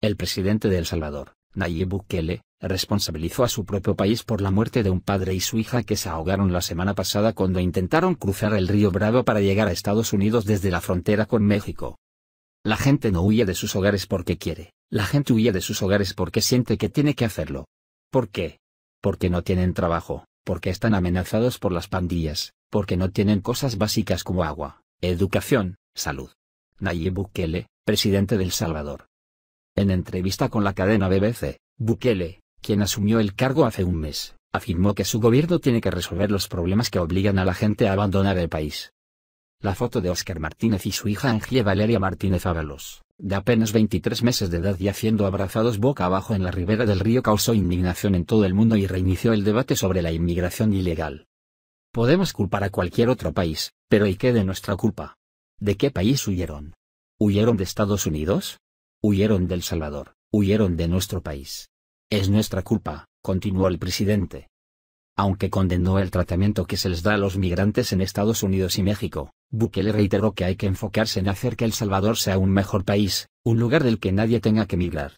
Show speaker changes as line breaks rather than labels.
El presidente de El Salvador, Nayib Bukele, responsabilizó a su propio país por la muerte de un padre y su hija que se ahogaron la semana pasada cuando intentaron cruzar el río Bravo para llegar a Estados Unidos desde la frontera con México. La gente no huye de sus hogares porque quiere, la gente huye de sus hogares porque siente que tiene que hacerlo. ¿Por qué? Porque no tienen trabajo, porque están amenazados por las pandillas, porque no tienen cosas básicas como agua, educación, salud. Nayib Bukele, presidente del Salvador. En entrevista con la cadena BBC, Bukele, quien asumió el cargo hace un mes, afirmó que su gobierno tiene que resolver los problemas que obligan a la gente a abandonar el país. La foto de Oscar Martínez y su hija Angie Valeria Martínez Ábalos, de apenas 23 meses de edad y haciendo abrazados boca abajo en la ribera del río causó indignación en todo el mundo y reinició el debate sobre la inmigración ilegal. Podemos culpar a cualquier otro país, pero ¿y qué de nuestra culpa? ¿De qué país huyeron? ¿Huyeron de Estados Unidos? Huyeron del Salvador, huyeron de nuestro país. Es nuestra culpa, continuó el presidente. Aunque condenó el tratamiento que se les da a los migrantes en Estados Unidos y México, Bukele reiteró que hay que enfocarse en hacer que El Salvador sea un mejor país, un lugar del que nadie tenga que migrar.